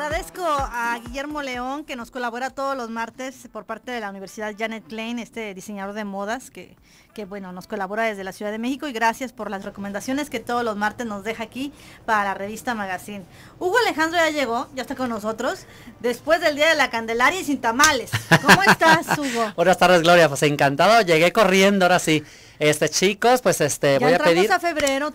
agradezco a Guillermo León que nos colabora todos los martes por parte de la Universidad Janet Klein, este diseñador de modas que, que bueno, nos colabora desde la Ciudad de México y gracias por las recomendaciones que todos los martes nos deja aquí para la revista Magazine. Hugo Alejandro ya llegó, ya está con nosotros, después del Día de la Candelaria y sin tamales. ¿Cómo estás, Hugo? Buenas tardes, Gloria, pues encantado, llegué corriendo, ahora sí. Este, chicos, pues este, voy a pedir.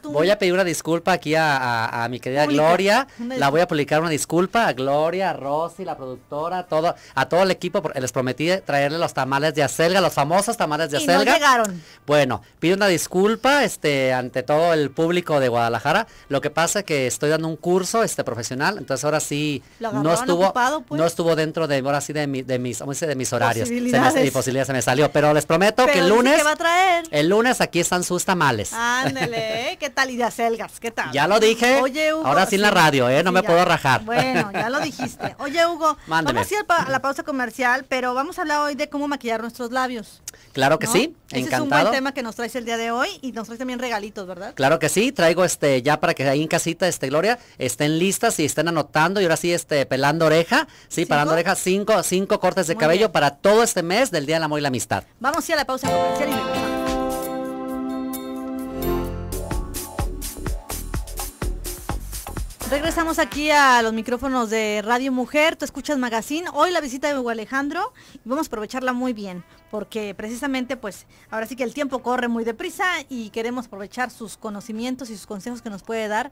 Voy a pedir una disculpa aquí a, mi querida Gloria. La voy a publicar una disculpa a Gloria, a Rosy, la productora, todo, a todo el equipo. Porque les prometí traerle los tamales de acelga, los famosos tamales de acelga. No llegaron. Bueno, pido una disculpa este, ante todo el público de Guadalajara. Lo que pasa es que estoy dando un curso este, profesional, entonces ahora sí no estuvo, pues. no estuvo dentro de, ahora sí de, mi, de mis, de mis horarios. mi posibilidad se me salió. Pero les prometo que el lunes. Va a traer. El lunes aquí están sus tamales. Ándale, ¿eh? ¿qué tal? Y de ¿qué tal? Ya lo dije. Ahora sin la radio, ¿eh? No me puedo rajar. Bueno, ya lo dijiste. Oye, Hugo, vamos a ir a, la pausa comercial, pero vamos a hablar hoy de cómo maquillar nuestros labios. Claro que sí, encantado. es un tema que nos traes el día de hoy y nos traes también regalitos, ¿verdad? Claro que sí, traigo este ya para que ahí en casita, este Gloria, estén listas y estén anotando y ahora sí, este, pelando oreja, sí, parando oreja, cinco, cinco cortes de cabello para todo este mes del Día del Amor y la Amistad. Vamos a ir a la pausa comercial y Regresamos aquí a los micrófonos de Radio Mujer, tú escuchas Magazine. Hoy la visita de Hugo Alejandro y vamos a aprovecharla muy bien, porque precisamente pues ahora sí que el tiempo corre muy deprisa y queremos aprovechar sus conocimientos y sus consejos que nos puede dar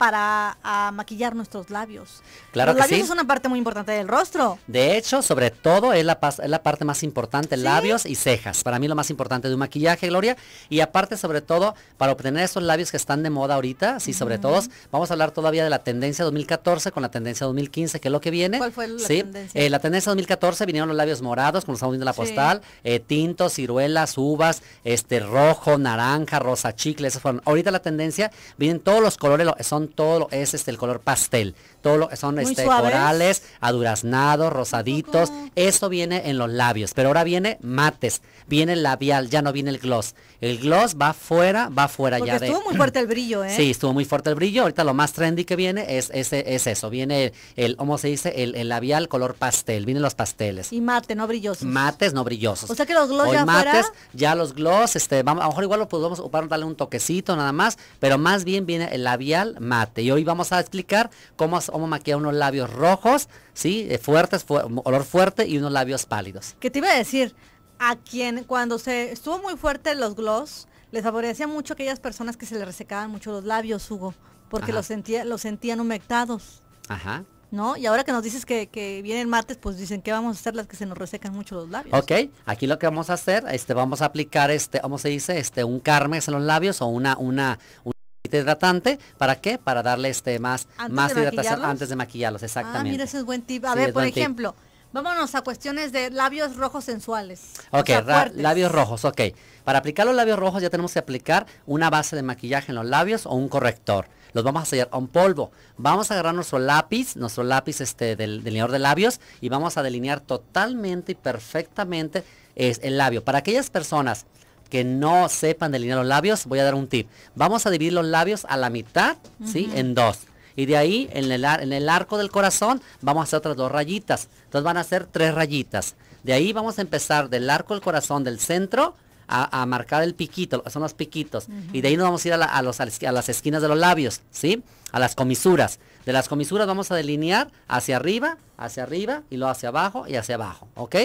para maquillar nuestros labios. Claro Los labios es una parte muy importante del rostro. De hecho, sobre todo es la, la parte más importante, labios y cejas. Para mí lo más importante de un maquillaje, Gloria. Y aparte, sobre todo, para obtener esos labios que están de moda ahorita, sí, sobre todo, vamos a hablar todavía de la tendencia 2014 con la tendencia 2015, que es lo que viene. ¿Cuál fue la tendencia? Eh, la tendencia 2014 vinieron los labios morados, como estamos viendo en la postal, eh, tintos, ciruelas, uvas, este rojo, naranja, rosa chicle, esas fueron. Ahorita la tendencia, vienen todos los colores, son todo lo es este, el color pastel. Todo lo son este corales, aduraznados, rosaditos. Eso viene en los labios, pero ahora viene mates, viene el labial, ya no viene el gloss. El gloss va fuera, va fuera ya estuvo Estuvo muy fuerte el brillo, ¿eh? Sí, estuvo muy fuerte el brillo. Ahorita lo más trendy que viene es ese es eso. Viene el, ¿cómo se dice? El, labial color pastel. Vienen los pasteles. Y mate, no brillosos. Mates, no brillosos. O sea que los gloss Hoy ya mates, ya los gloss, este, vamos, a lo mejor igual lo podemos ocupar, darle un toquecito nada más, pero más bien viene el labial mate y hoy vamos a explicar cómo, cómo maquillar unos labios rojos, ¿sí? Eh, fuertes, olor fuerte y unos labios pálidos. qué te iba a decir, a quien cuando se estuvo muy fuerte los gloss, les favorecía mucho aquellas personas que se les resecaban mucho los labios, Hugo, porque los, sentía, los sentían humectados. Ajá. ¿no? Y ahora que nos dices que, que, vienen martes, pues dicen que vamos a hacer las que se nos resecan mucho los labios. Ok, aquí lo que vamos a hacer, este, vamos a aplicar este, ¿cómo se dice? Este, un carmes en los labios o una, una, una hidratante, ¿para qué? Para darle este más, más hidratación antes de maquillarlos, exactamente. Ah, mira, ese es buen tip. A ver, por ejemplo, Vámonos a cuestiones de labios rojos sensuales. Ok, labios rojos, ok. Para aplicar los labios rojos ya tenemos que aplicar una base de maquillaje en los labios o un corrector. Los vamos a sellar a un polvo. Vamos a agarrar nuestro lápiz, nuestro lápiz este del delineador de labios y vamos a delinear totalmente y perfectamente es, el labio. Para aquellas personas que no sepan delinear los labios, voy a dar un tip. Vamos a dividir los labios a la mitad, ¿sí? En dos. Y de ahí, en el, en el arco del corazón, vamos a hacer otras dos rayitas. Entonces van a ser tres rayitas. De ahí vamos a empezar del arco del corazón del centro a, marcar el piquito, son los piquitos. Y de ahí nos vamos a ir a, a, a las esquinas de los labios, ¿sí? A las comisuras. De las comisuras vamos a delinear hacia arriba, hacia arriba, y luego hacia abajo y hacia abajo, ¿ok?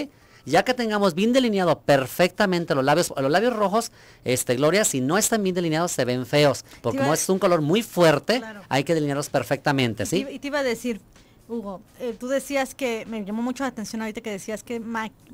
Ya que tengamos bien delineado perfectamente los labios, los labios rojos, este Gloria, si no están bien delineados se ven feos, porque como es un color muy fuerte, hay que delinearlos perfectamente, ¿sí? y te iba a decir, Hugo, eh, tú decías que, me llamó mucho la atención ahorita que decías que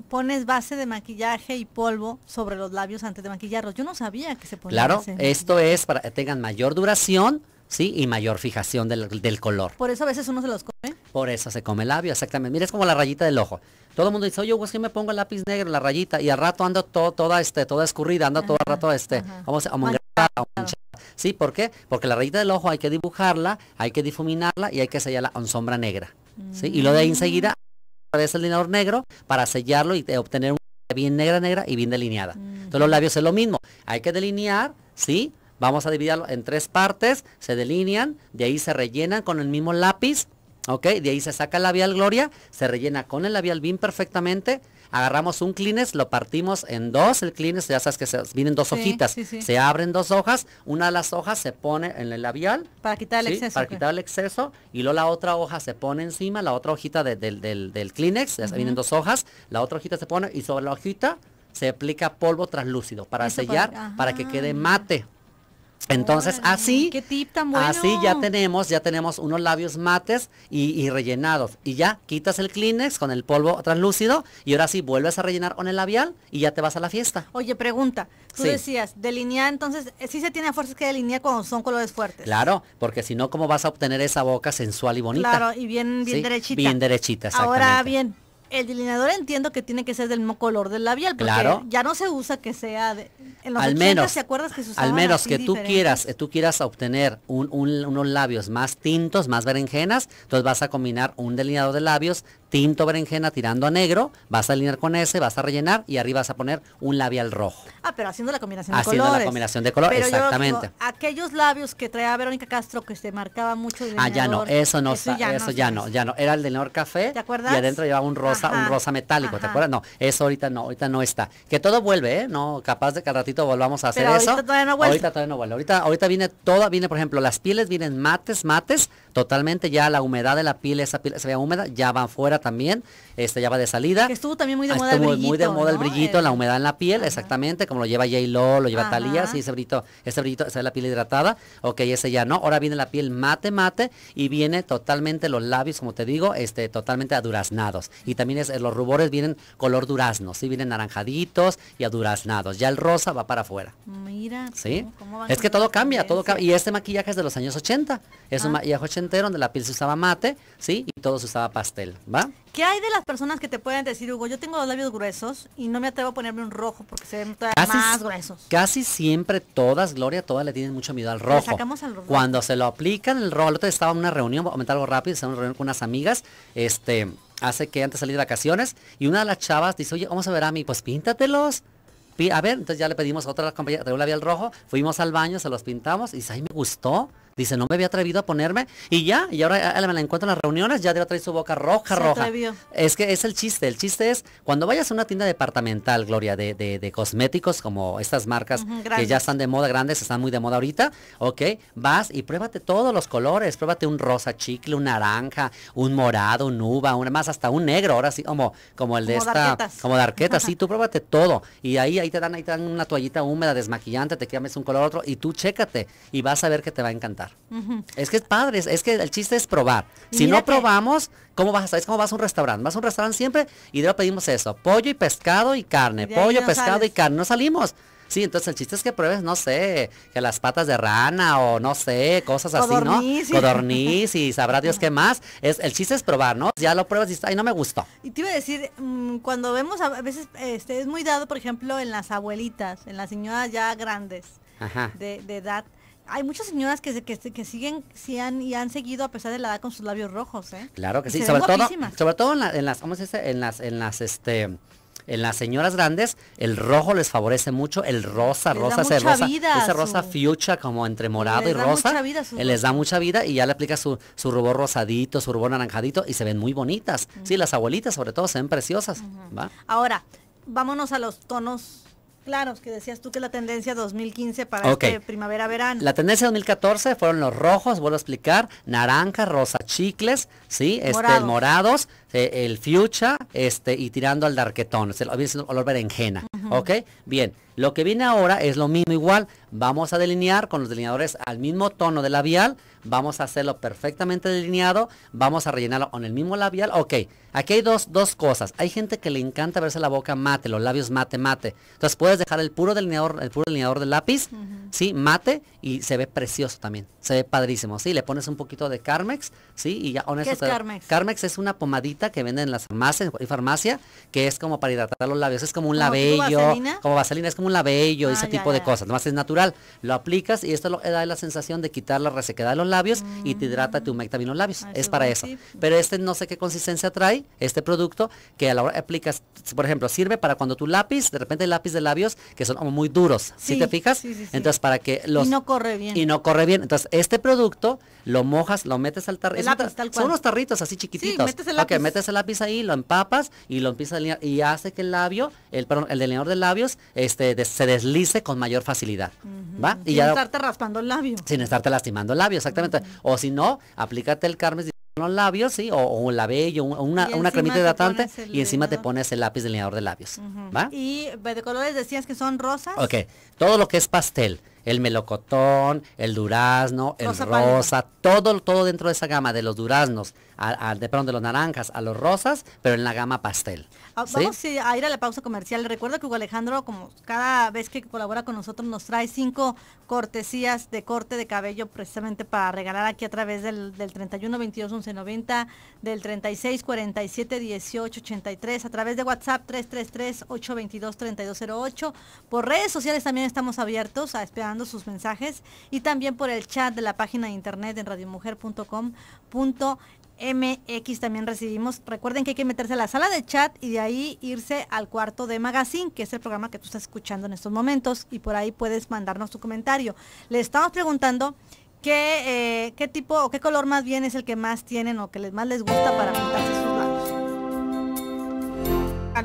pones base de maquillaje y polvo sobre los labios antes de maquillarlos. Yo no sabía que se ponía Claro, esto es para que tengan mayor duración, ¿sí? Y mayor fijación del, color. Por eso a veces uno se los come. Por eso se come el labio, exactamente. Mira, es como la rayita del ojo. Todo el mundo dice, oye, pues que me pongo el lápiz negro, la rayita, y al rato ando todo, toda, este, toda escurrida, ando todo el rato este, vamos a Sí, ¿por qué? Porque la rayita del ojo hay que dibujarla, hay que difuminarla y hay que sellarla con sombra negra. ¿sí? Y lo de ahí mm. enseguida, a través el delineador negro para sellarlo y eh, obtener una bien negra, negra y bien delineada. Mm. Entonces los labios es lo mismo. Hay que delinear, ¿sí? Vamos a dividirlo en tres partes, se delinean, de ahí se rellenan con el mismo lápiz, ¿ok? De ahí se saca el labial Gloria, se rellena con el labial bien perfectamente. Agarramos un Kleenex, lo partimos en dos, el Kleenex, ya sabes que vienen dos hojitas, se abren dos hojas, una de las hojas se pone en el labial. Para quitar el exceso. Para quitar el exceso, y luego la otra hoja se pone encima, la otra hojita del, del, Kleenex, ya uh vienen dos hojas, la otra hojita se pone y sobre la hojita se aplica polvo translúcido para sellar, para que quede ah. mate. Entonces así, así ya tenemos, ya tenemos unos labios mates y, rellenados. Y ya quitas el Kleenex con el polvo translúcido y ahora sí vuelves a rellenar con el labial y ya te vas a la fiesta. Oye, pregunta, tú decías, delinear, entonces eh, sí se tiene fuerzas que delinear cuando son colores fuertes. Claro, porque si no, ¿cómo vas a obtener esa boca sensual y bonita? Claro, y bien, bien derechita. Bien derechita, exactamente. Ahora bien, el delineador entiendo que tiene que ser del mismo color del labial, porque ya no se usa que sea de, al menos, que al menos que tú quieras, eh, tú quieras obtener unos labios más tintos, más berenjenas, entonces vas a combinar un delineador de labios tinto berenjena tirando a negro, vas a alinear con ese, vas a rellenar y arriba vas a poner un labial rojo. Ah, pero haciendo la combinación de colores. Haciendo la combinación de colores, exactamente. aquellos labios que traía Verónica Castro que se marcaba mucho. ah, ya no, eso no, está, ya, eso ya no, ya no. Era el delineador café. Y adentro llevaba un rosa, un rosa metálico, ¿te acuerdas? No, eso ahorita no, ahorita no está. Que todo vuelve, ¿eh? No, capaz de que volvamos a hacer eso. Ahorita todavía no vuelve. Ahorita, viene toda, viene por ejemplo, las pieles vienen mates, mates, totalmente ya la humedad de la piel, esa piel se ve húmeda, ya va fuera también, este ya va de salida. estuvo también muy de ah, moda el brillito. Muy de moda el brillito, la humedad en la piel, exactamente, como lo lleva J Lo, lo lleva Ajá. Talía, ese brillito, ese brillito, esa es la piel hidratada, ok, ese ya no. Ahora viene la piel mate, mate, y viene totalmente los labios, como te digo, este, totalmente aduraznados. Y también es, los rubores vienen color durazno, si vienen naranjaditos y aduraznados. Ya el rosa va para afuera. Mira. ¿Sí? es que todo cambia, todo cambia. Y este maquillaje es de los años 80. Es un ah. maquillaje ochentero donde la piel se usaba mate, ¿sí? Y todo se usaba pastel, ¿va? ¿Qué hay de las personas que te pueden decir, Hugo, yo tengo los labios gruesos y no me atrevo a ponerme un rojo porque se ven todavía más gruesos? Casi siempre todas, Gloria, todas le tienen mucho miedo al rojo. sacamos al rojo. Cuando se lo aplican, el rojo, el otro estaba en una reunión, voy a comentar algo rápido, estaba en una reunión con unas amigas, este, hace que antes salir de vacaciones y una de las chavas dice, oye, vamos a ver a mí? Pues píntatelos a ver, entonces ya le pedimos a otra compañía, de un labial rojo, fuimos al baño, se los pintamos y ahí me gustó. Dice, no me había atrevido a ponerme. Y ya, y ahora ah, me la encuentro en las reuniones, ya debe traer su boca roja, roja. Es que es el chiste. El chiste es, cuando vayas a una tienda departamental, Gloria, de, cosméticos, como estas marcas que ya están de moda, grandes, están muy de moda ahorita, ok, vas y pruébate todos los colores. Pruébate un rosa chicle, un naranja, un morado, un uva, una más hasta un negro, ahora sí, como, como el de esta. Como de arqueta sí, tú pruébate todo. Y ahí, ahí te dan, ahí te dan una toallita húmeda, desmaquillante, te quemas un color otro, y tú chécate, y vas a ver que te va a encantar. Es que es padre, es que el chiste es probar. si no probamos, ¿cómo vas a cómo vas a un restaurante? Vas a un restaurante siempre y luego pedimos eso, pollo y pescado y carne, pollo, pescado y carne, no salimos. Sí, entonces el chiste es que pruebes, no sé, que las patas de rana o no sé, cosas así, ¿no? Codorniz y sabrá Dios qué más. Es, el chiste es probar, ¿no? Ya lo pruebas y ay, no me gustó. Y te iba a decir, mm, cuando vemos a veces, este, es muy dado, por ejemplo, en las abuelitas, en las señoras ya grandes de edad hay muchas señoras que, que, que siguen si han, y han seguido a pesar de la edad con sus labios rojos, ¿eh? Claro que sí, sobre todo, sobre todo en, las, ¿cómo se En las, en las, este, en las señoras grandes el rojo les favorece mucho, el rosa, rosa, ese rosa, ese rosa su... como entre morado y rosa, vida, les da eh, mucha vida y ya le aplica su, su, rubor rosadito, su rubor naranjadito y se ven muy bonitas. Sí, las abuelitas sobre todo se ven preciosas. ¿va? Ahora, vámonos a los tonos Claro, que decías tú que la tendencia 2015 para este primavera-verano. La tendencia 2014 fueron los rojos, vuelvo a explicar, naranja, rosa, chicles, ¿sí? Este, morados, el fucha este, y tirando al darquetón, se lo es el color berenjena, ¿ok? Bien, lo que viene ahora es lo mismo igual, vamos a delinear con los delineadores al mismo tono de labial, vamos a hacerlo perfectamente delineado, vamos a rellenarlo con el mismo labial, ok, aquí hay dos, dos cosas, hay gente que le encanta verse la boca mate, los labios mate, mate, entonces puedes dejar el puro delineador, el puro delineador del lápiz, ¿sí? Mate y se ve precioso también, se ve padrísimo, ¿sí? Le pones un poquito de Carmex, ¿sí? Y ya con ¿Qué Carmex? Carmex es una pomadita que venden en las farmacias, farmacia, que es como para hidratar los labios. Es como un labello. Como vaselina, es como un labello y ese ah, tipo de cosas. Nomás es natural. Lo aplicas y esto lo, da la sensación de quitar la resequedad de los labios y te hidrata, tu mm. humecta bien los labios. es para eso. Pero este no sé qué consistencia trae, este producto, que a la hora aplicas, por ejemplo, sirve para cuando tu lápiz, de repente el lápiz de labios, que son como muy duros, si te fijas? Entonces, para que los... Y no corre bien. Y no corre bien. Entonces, este producto lo mojas, lo metes al tarrito. Son unos tarritos así chiquititos. metes el ese lápiz ahí, lo empapas y lo empiezas a delinear y hace que el labio, el, el delineador de labios este, se deslice con mayor facilidad. ¿va? sin estarte raspando el labio. Sin estarte lastimando el labio, exactamente. O si no, aplícate el carmes los labios, sí, o, un labello, una, una cremita hidratante y encima te pones el lápiz delineador de labios. Y pues, de colores decías que son rosas. Ok, todo lo que es pastel, el melocotón, el durazno, el rosa, todo, todo dentro de esa gama, de los duraznos, de, de los naranjas a los rosas, pero en la gama pastel. Ah, vamos a ir a la pausa comercial. recuerdo que Hugo Alejandro, como cada vez que colabora con nosotros, nos trae cinco cortesías de corte de cabello precisamente para regalar aquí a través del, del 31 22 11 90, del 36 47 18 83, a través de WhatsApp 333 822 3208. Por redes sociales también estamos abiertos a esperar sus mensajes y también por el chat de la página de internet en radiomujer.com.mx también recibimos. Recuerden que hay que meterse a la sala de chat y de ahí irse al cuarto de Magazine, que es el programa que tú estás escuchando en estos momentos y por ahí puedes mandarnos tu comentario. Le estamos preguntando qué, eh, qué tipo o qué color más bien es el que más tienen o que les, más les gusta para pintarse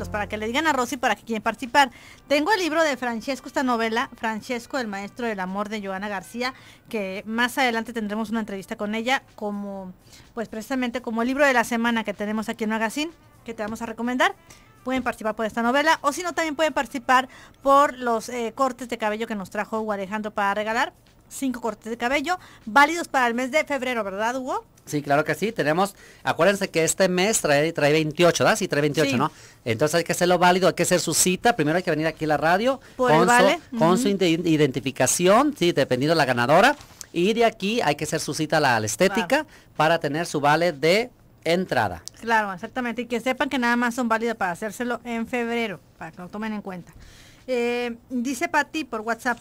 para que le digan a Rosy para que quieran participar. Tengo el libro de Francesco, esta novela, Francesco, el maestro del amor de Joana García, que más adelante tendremos una entrevista con ella, como, pues precisamente como el libro de la semana que tenemos aquí en Magazine, que te vamos a recomendar pueden participar por esta novela o si no también pueden participar por los eh, cortes de cabello que nos trajo Alejandro para regalar cinco cortes de cabello válidos para el mes de febrero, ¿verdad, Hugo? Sí, claro que sí. Tenemos, acuérdense que este mes trae, trae 28, ¿verdad? Sí, trae 28, ¿no? Entonces hay que hacerlo válido, hay que hacer su cita. Primero hay que venir aquí a la radio con, su, con su identificación, sí, dependiendo de la ganadora. Y de aquí hay que hacer su cita a la, estética para tener su vale de entrada. Claro, exactamente. Y que sepan que nada más son válidos para hacérselo en febrero, para que lo tomen en cuenta. Eh, dice ti por WhatsApp.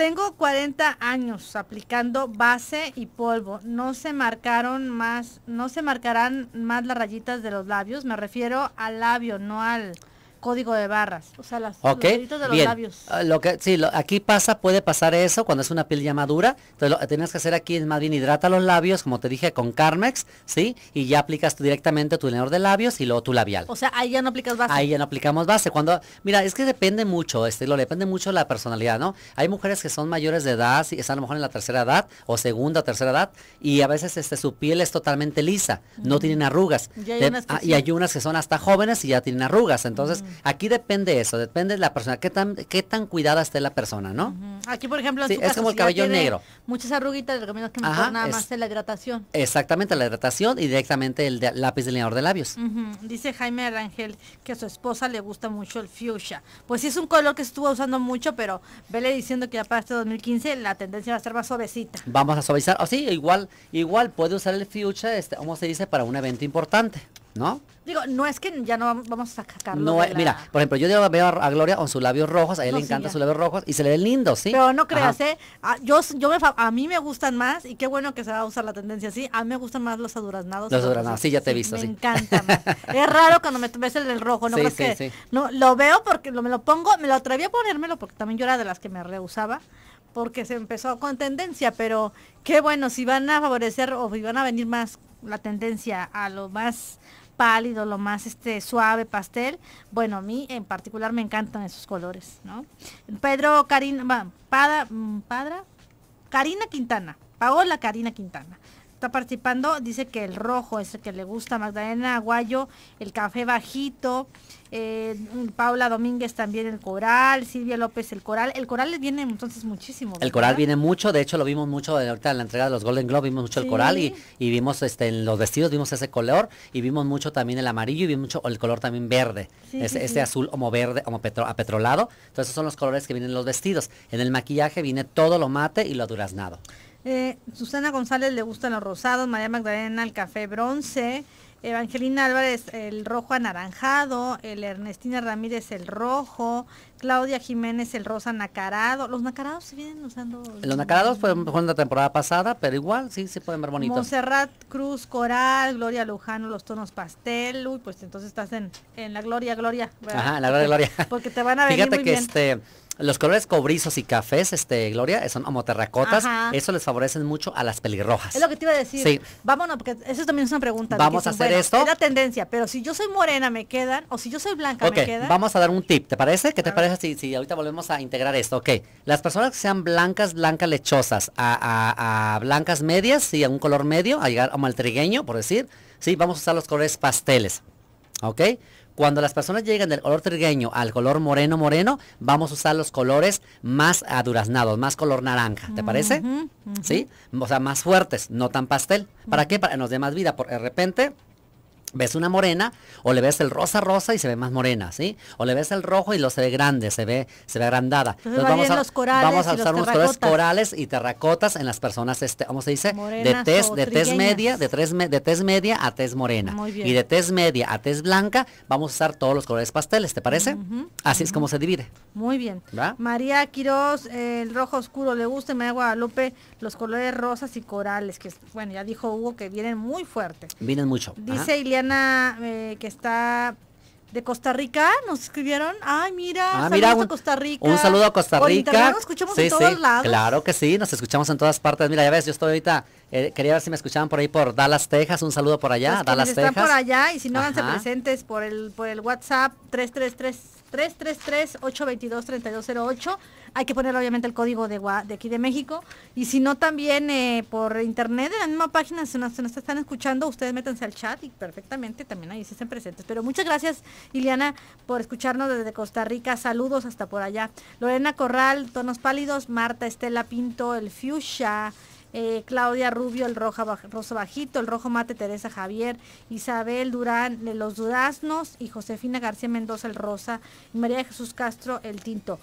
Tengo 40 años aplicando base y polvo. No se marcaron más, no se marcarán más las rayitas de los labios. Me refiero al labio, no al código de barras, o sea, las, de los labios. Ah, lo que, sí, lo, aquí pasa, puede pasar eso cuando es una piel ya madura. Entonces, lo tienes que hacer aquí es más bien hidrata los labios, como te dije, con Carmex, ¿sí? Y ya aplicas tú directamente tu delineador de labios y luego tu labial. O sea, ahí ya no aplicas base. Ahí ya no aplicamos base. Cuando, mira, es que depende mucho, este, lo depende mucho la personalidad, ¿no? Hay mujeres que son mayores de edad, y están a lo mejor en la tercera edad o segunda tercera edad, y a veces este, su piel es totalmente lisa, no mm. tienen arrugas. Y ah, hay, unas que son hasta jóvenes y ya tienen arrugas. Entonces, Aquí depende eso, depende de la persona, qué tan, qué tan cuidada esté la persona, ¿no? Aquí, por ejemplo, en su es como el cabello negro. Muchas arruguitas, recomiendo que nada más de la hidratación. Exactamente, la hidratación y directamente el lápiz delineador de labios. Dice Jaime Ángel que a su esposa le gusta mucho el fuchsia. Pues sí es un color que estuvo usando mucho, pero vele diciendo que ya para este 2015 la tendencia va a ser más suavecita. Vamos a suavizar, o sí, igual, igual puede usar el fuchsia, este, como se dice, para un evento importante. ¿no? Digo, no es que ya no vamos a sacarlo. No, Mira, por ejemplo, yo veo a Gloria con sus labios rojos, a ella le encanta su sus labios rojos y se le ve lindo, ¿sí? Pero no creas, ¿eh? ah, yo, me, a mí me gustan más y qué bueno que se va a usar la tendencia así. A mí me gustan más los aduraznados. Los aduraznados, sí, ya te he visto, Me encanta es raro cuando me ves el del rojo, ¿no que? No, lo veo porque lo, me lo pongo, me lo atreví a ponérmelo porque también yo era de las que me rehusaba porque se empezó con tendencia, pero qué bueno, si van a favorecer o si van a venir más la tendencia a lo más pálido, lo más este, suave, pastel. Bueno, a mí en particular me encantan esos colores, ¿no? Pedro Karina, mm, Padra, Karina Quintana, Paola Karina Quintana está participando, dice que el rojo es el que le gusta, Magdalena Aguayo, el café bajito, eh, Paula Domínguez también el coral, Silvia López el coral. El coral viene entonces muchísimo. El coral viene mucho, de hecho lo vimos mucho ahorita la entrega de los Golden Globe, vimos mucho el coral y, vimos este en los vestidos, vimos ese color y vimos mucho también el amarillo y vimos mucho el color también verde, ese, azul como verde, como petro, apetrolado. Entonces esos son los colores que vienen los vestidos. En el maquillaje viene todo lo mate y lo duraznado. Eh, Susana González le gustan los rosados, María Magdalena el café bronce, Evangelina Álvarez el rojo anaranjado, el Ernestina Ramírez el rojo, Claudia Jiménez el rosa nacarado. ¿Los nacarados se vienen usando? Los nacarados fueron, en la temporada pasada, pero igual sí se pueden ver bonitos. Monserrat Cruz Coral, Gloria Lujano los tonos pastel. Uy, pues entonces estás en, la gloria, gloria. Ajá, la gloria, gloria. Porque te van a venir Fíjate que este los colores cobrizos y cafés, este, Gloria, eh, son como terracotas. Eso les favorecen mucho a las pelirrojas. Es lo que te iba a decir. Sí. Vámonos, porque eso también es una pregunta. Vamos a hacer esto. Es la tendencia, pero si yo soy morena me quedan, o si yo soy blanca me quedan. Vamos a dar un tip, ¿te parece? ¿Qué te parece si, ahorita volvemos a integrar esto? Ok, las personas que sean blancas, blancas lechosas, a, a blancas medias, sí, a un color medio, a llegar a maltrigueño, por decir, sí, vamos a usar los colores pasteles. ¿Ok? Cuando las personas llegan del color trigueño al color moreno moreno, vamos a usar los colores más aduraznados, más color naranja, ¿te parece? ¿Sí? O sea, más fuertes, no tan pastel. ¿Para qué? Para que nos dé más vida, porque de repente ves una morena o le ves el rosa rosa y se ve más morena, ¿sí? O le ves el rojo y lo se ve grande, se ve se ve agrandada. vamos, a, los corales vamos a usar unos colores corales y terracotas en las personas este, ¿cómo se dice? de tez de tez media, de tres de tez media a tez morena. Y de tez media a tez blanca vamos a usar todos los colores pasteles, ¿te parece? Así es como se divide. Muy bien. María Quiroz, eh, el rojo oscuro le gusta, da Guadalupe, los colores rosas y corales, que bueno, ya dijo Hugo que vienen muy fuertes, Vienen mucho. Dice eh, que está de Costa Rica, nos escribieron. Ay, mira, ah, mira, un, Costa Rica. Un saludo a Costa Rica. Claro que sí, nos escuchamos en todas partes. Mira, ya ves, yo estoy ahorita, eh, quería ver si me escuchaban por ahí por Dallas, Texas. Un saludo por allá, Dallas, Texas. por allá y si no, háganse presentes por el, por el WhatsApp 333 333 822 3208 hay que poner obviamente el código de, de aquí de México. Y si no, también eh, por internet, en la misma página, se nos, están escuchando, ustedes métanse al chat y perfectamente también ahí se estén presentes. Pero muchas gracias, Ileana, por escucharnos desde Costa Rica. Saludos hasta por allá. Lorena Corral, Tonos Pálidos, Marta Estela Pinto, el Fuchsia. Eh, Claudia Rubio, el rojo rosa bajito, el rojo mate, Teresa Javier, Isabel Durán, los duraznos y Josefina García Mendoza, el rosa, y María Jesús Castro, el tinto.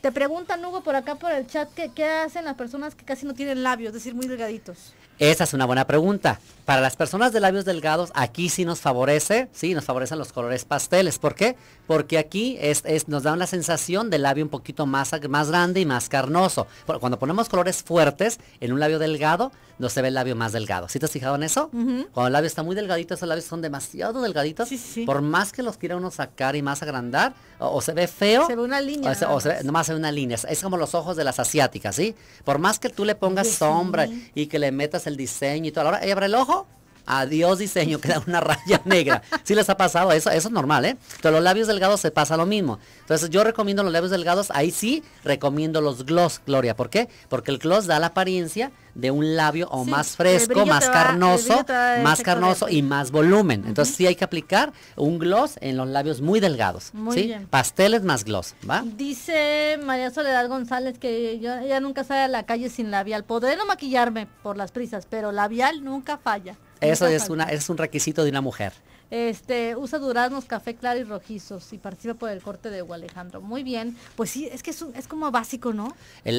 Te preguntan, Hugo, por acá por el chat, ¿qué hacen las personas que casi no tienen labios, es decir, muy delgaditos? Esa es una buena pregunta. Para las personas de labios delgados, aquí sí nos favorece, sí, nos favorecen los colores pasteles. ¿Por qué? Porque aquí es, nos da una sensación de labio un poquito más, más grande y más carnoso. Cuando ponemos colores fuertes en un labio delgado, no se ve el labio más delgado. ¿Sí te has fijado en eso? Cuando el labio está muy delgadito, esos labios son demasiado delgaditos. Por más que los quiera uno sacar y más agrandar, o, se ve feo. Se ve una línea. O, se, ve, se ve una línea. Es como los ojos de las asiáticas, ¿sí? Por más que tú le pongas sombra y que le metas el el diseño y todo. Ahora ella abre el ojo Adiós diseño, queda una raya negra. Si les ha pasado, eso, eso es normal, ¿eh? pero los labios delgados se pasa lo mismo. Entonces yo recomiendo los labios delgados, ahí sí recomiendo los gloss, Gloria. ¿Por qué? Porque el gloss da la apariencia de un labio o más fresco, más carnoso, más carnoso y más volumen. Entonces sí hay que aplicar un gloss en los labios muy delgados. ¿sí? Pasteles más gloss, ¿va? Dice María Soledad González que yo, ella nunca sale a la calle sin labial. Podré no maquillarme por las prisas, pero labial nunca falla. Eso es, un requisito de una mujer. Este, usa duraznos, café claro y rojizos y participa por el corte de Hugo Alejandro. Muy bien. Pues sí, es que es, es como básico, ¿no?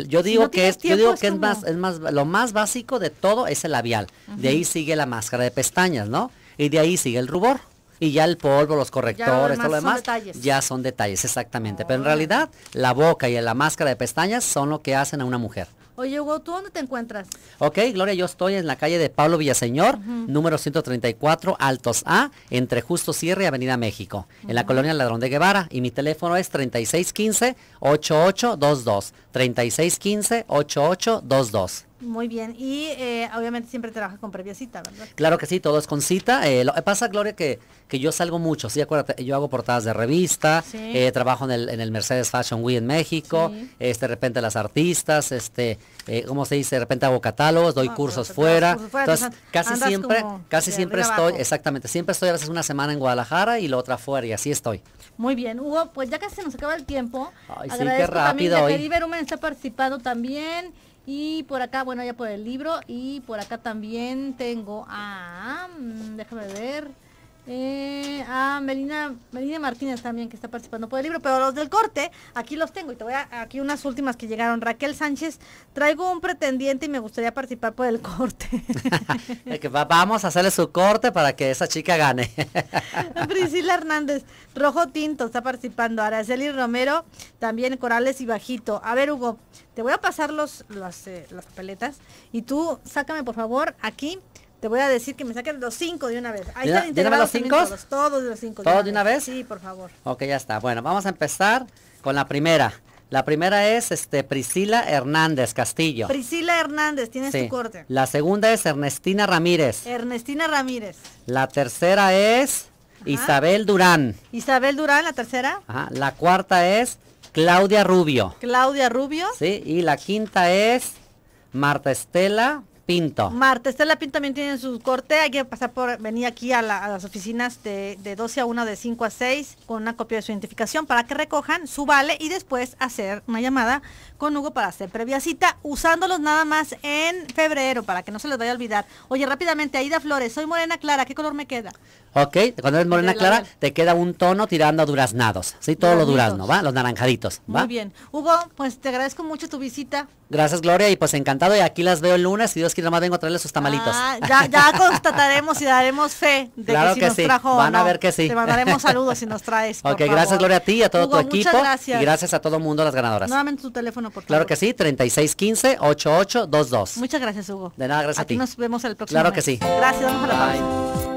yo, digo que es, yo digo que más, más, lo más básico de todo es el labial. De ahí sigue la máscara de pestañas, ¿no? Y de ahí sigue el rubor. Y ya el polvo, los correctores, todo lo demás, son detalles. ya son detalles, exactamente. Pero en realidad, la boca y la máscara de pestañas son lo que hacen a una mujer. Oye, Hugo, ¿tú dónde te encuentras? Ok, Gloria, yo estoy en la calle de Pablo Villaseñor, número 134, Altos A, entre Justo Sierra y Avenida México, en la colonia Ladrón de Guevara. Y mi teléfono es 3615-8822. 3615-8822. Muy bien, y eh, obviamente siempre trabajas con previa cita, ¿verdad? Claro que sí, todo es con cita. Eh, lo, pasa, Gloria, que, que yo salgo mucho, sí, acuérdate, yo hago portadas de revista, eh, trabajo en el, en el Mercedes Fashion Week en México, este, de repente las artistas, este, eh, ¿cómo se dice? De repente hago catálogos, doy ah, pues, pues, cursos, fuera. Entonces, casi siempre, casi siempre estoy, exactamente, siempre estoy a veces una semana en Guadalajara y la otra fuera, y así estoy. Muy bien, Hugo, pues ya casi se nos acaba el tiempo, Ay, sí, rápido también que está participando también. Y por acá, bueno, ya por el libro. Y por acá también tengo a... Mm, déjame ver. Eh, ah, Melina, Melina Martínez también que está participando por el libro, pero los del corte, aquí los tengo y te voy a, aquí unas últimas que llegaron. Raquel Sánchez, traigo un pretendiente y me gustaría participar por el corte. Vamos a hacerle su corte para que esa chica gane. Priscila Hernández, Rojo Tinto está participando, Araceli Romero, también Corales y Bajito. A ver, Hugo, te voy a pasar los, las eh, peletas y tú sácame por favor aquí te voy a decir que me saquen los cinco de una vez. Ahí están los cinco? Todos, de los cinco. ¿Todos de una, vez? Sí, por favor. Ok, ya está. Bueno, vamos a empezar con la primera. La primera es este, Priscila Hernández Castillo. Priscila Hernández, tienes su corte. La segunda es Ernestina Ramírez. Ernestina Ramírez. La tercera es Isabel Durán. Isabel Durán, la tercera. La cuarta es Claudia Rubio. Claudia Rubio. Sí, y la quinta es Marta Estela Pinto. Marta Estela Pinto también tiene su corte. Hay que pasar por venir aquí a, las oficinas de, de, 12 a 1, de 5 a 6, con una copia de su identificación para que recojan su vale y después hacer una llamada con Hugo para hacer previa cita, usándolos nada más en febrero para que no se les vaya a olvidar. Oye, rápidamente, Aida Flores, soy morena clara, ¿qué color me queda? Ok, cuando eres morena clara, te queda un tono tirando a duraznados. Sí, todo lo durazno, ¿va? Los naranjaditos, ¿va? Muy bien. Hugo, pues te agradezco mucho tu visita. Gracias, Gloria, y pues encantado. Y aquí las veo el lunes, y Dios quiere, más vengo a traerle sus tamalitos. Ah, ya, constataremos y daremos fe de claro que, si que sí. Van a ver que sí. Te mandaremos saludos si nos traes. ok, gracias, Gloria, a ti y a todo tu equipo. gracias. Y gracias a todo mundo, las ganadoras. Nuevamente tu teléfono, por favor. Claro que sí, 3615-8822. Muchas gracias, Hugo. De nada, gracias a ti. Nos vemos el próximo. Claro que sí. Gracias, vamos a la